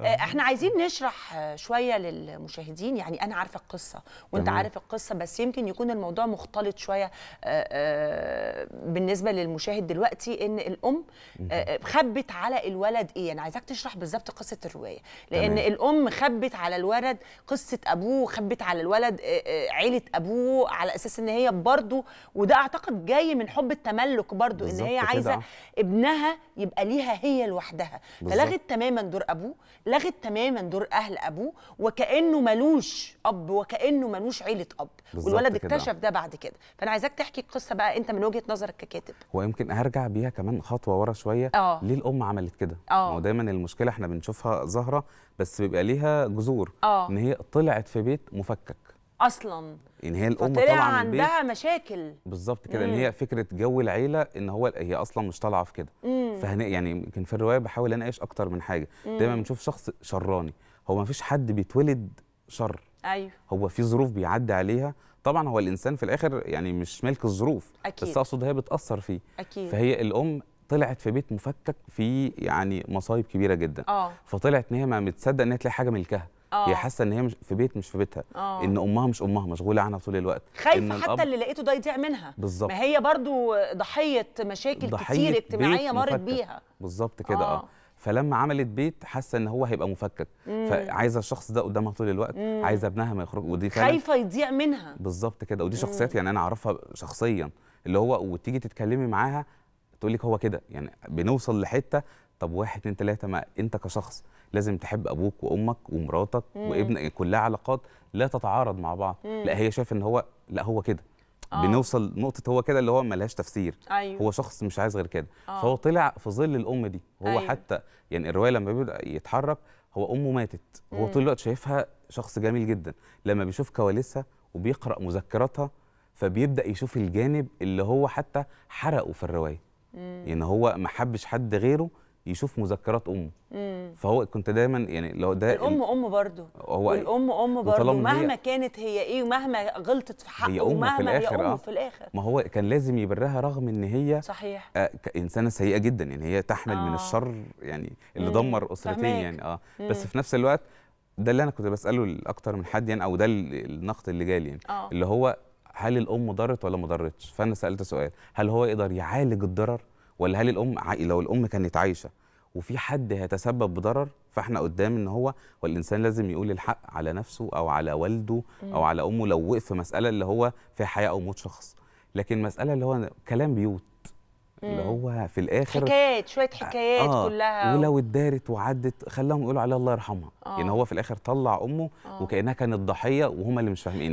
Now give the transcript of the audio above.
آه، احنا عايزين نشرح آه، شويه للمشاهدين يعني انا عارفه القصه وانت تمام. عارف القصه بس يمكن يكون الموضوع مختلط شويه آه، بالنسبه للمشاهد دلوقتي ان الام خبت على الولد ايه انا عايزاك تشرح بالظبط قصه الروايه لان تمام. الام خبت على الولد قصه ابوه خبت على الولد عيله ابوه على اساس ان هي برضه وده اعتقد جاي من حب التملك برضو ان هي عايزه كده. ابنها يبقى ليها هي لوحدها فلغت تماما دور ابوه لغت تماما دور اهل ابوه وكانه ملوش اب وكانه ملوش عيله اب والولد اكتشف ده بعد كده فانا عايزاك تحكي القصه بقى انت من وجهه نظرك ككاتب ويمكن هرجع بيها كمان خطوه ورا شويه أوه. ليه الام عملت كده آه. هو دايما المشكله احنا بنشوفها ظاهره بس بيبقى ليها جذور آه. ان هي طلعت في بيت مفكك اصلا ان هي الام طبعا عندها البيت. مشاكل بالظبط كده ان هي فكره جو العيله ان هو هي اصلا مش طالعه في كده فهنا يعني يمكن في الروايه بحاول اناقش اكتر من حاجه دايما بنشوف شخص شراني هو ما فيش حد بيتولد شر ايوه هو في ظروف بيعدي عليها طبعا هو الانسان في الاخر يعني مش ملك الظروف أكيد. بس اقصد هي بتاثر فيه أكيد. فهي الام طلعت في بيت مفكك فيه يعني مصايب كبيره جدا أوه. فطلعت ان هي ما متصدق ان هي تلاقي حاجه ملكها أوه. هي آه. حاسه ان هي مش في بيت مش في بيتها أوه. ان امها مش امها مشغوله عنها طول الوقت خايفه حتى اللي لقيته ده يضيع منها بالظبط ما هي برضو ضحيه مشاكل ضحية كتير اجتماعيه مرت بيها بالظبط كده آه. اه فلما عملت بيت حاسه ان هو هيبقى مفكك فعايزه الشخص ده قدامها طول الوقت مم. عايزه ابنها ما يخرج ودي فعلا خايفه يضيع منها بالظبط كده ودي شخصيات يعني انا اعرفها شخصيا اللي هو وتيجي تتكلمي معاها تقول لك هو كده يعني بنوصل لحته طب واحد اتنين تلاته ما انت كشخص لازم تحب ابوك وامك ومراتك مم. وابنك كلها علاقات لا تتعارض مع بعض مم. لا هي شايفه ان هو لا هو كده آه. بنوصل نقطه هو كده اللي هو ملهاش تفسير أيوه. هو شخص مش عايز غير كده آه. فهو طلع في ظل الام دي هو أيوه. حتى يعني الروايه لما بيبدا يتحرك هو امه ماتت هو طول الوقت شايفها شخص جميل جدا لما بيشوف كواليسها وبيقرا مذكراتها فبيبدا يشوف الجانب اللي هو حتى حرقه في الروايه مم. يعني هو ما حبش حد غيره يشوف مذكرات امه مم. فهو كنت دايما يعني لو ده الام ام برضه هو الام ام برضه مهما هي كانت هي ايه ومهما غلطت في حقه هي ومهما في الآخر هي أم آه. في الاخر ما هو كان لازم يبرها رغم ان هي صحيح آه انسانه سيئه جدا يعني هي تحمل آه. من الشر يعني اللي مم. دمر اسرتين فهمك. يعني اه مم. بس في نفس الوقت ده اللي انا كنت بساله لاكتر من حد يعني او ده النقد اللي جالي يعني آه. اللي هو هل الام ضرت ولا ما ضرتش فانا سالت سؤال هل هو يقدر يعالج الضرر ولا هل الام لو الام كانت عايشه وفي حد هيتسبب بضرر فاحنا قدام ان هو والانسان لازم يقول الحق على نفسه او على والده او على امه لو وقف في مساله اللي هو في حياه او موت شخص لكن مساله اللي هو كلام بيوت اللي هو في الاخر حكايات شويه حكايات آه كلها ولو اتدارت وعدت خلاهم يقولوا على الله يرحمها آه يعني هو في الاخر طلع امه آه وكانها كانت ضحيه وهما اللي مش فاهمين